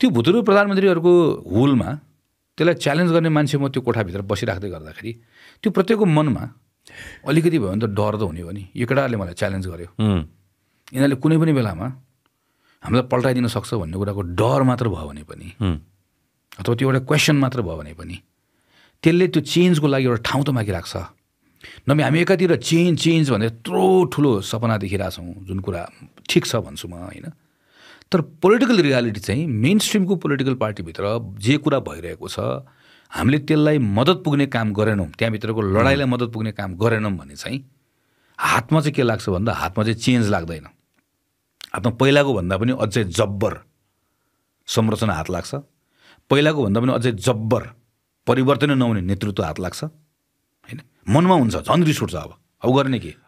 त्यो भूतपूर्व प्रधानमन्त्रीहरूको हुलमा त्यसलाई च्यालेन्ज गर्ने मान्छे म त्यो कोठाभित्र बसिराख्दै गर्दाखेरि त्यो प्रत्येकको मनमा अलिकति भयो भने त डर त हुने हो नि यो केटाहरूले मलाई च्यालेन्ज गर्यो यिनीहरूले कुनै पनि बेलामा हामीलाई पल्टाइदिन सक्छ भन्ने कुराको डर मात्र भयो भने पनि अथवा त्यो एउटा क्वेसन मात्र भयो भने पनि त्यसले त्यो चेन्जको लागि एउटा ठाउँ त मागिरहेको छ नभए हामी एकातिर चेन्ज चेन्ज भनेर यत्रो ठुलो सपना देखिरहेछौँ जुन कुरा ठिक छ भन्छु म होइन तर पोलिटिकल रियालिटी चाहिँ मेन स्ट्रिमको पोलिटिकल पार्टीभित्र जे कुरा भइरहेको छ हामीले त्यसलाई मद्दत पुग्ने काम गरेनौँ त्यहाँभित्रको लडाइँलाई मद्दत पुग्ने काम गरेनौँ भने चाहिँ हातमा चाहिँ के लाग्छ भन्दा हातमा चाहिँ चेन्ज लाग्दैन हातमा पहिलाको भन्दा पनि अझै जब्बर संरचना हात लाग्छ पहिलाको भन्दा पनि अझै जब्बर परिवर्तनै नहुने नेतृत्व हात लाग्छ होइन मनमा हुन्छ झन् रिस उठ्छ अब अब गर्ने के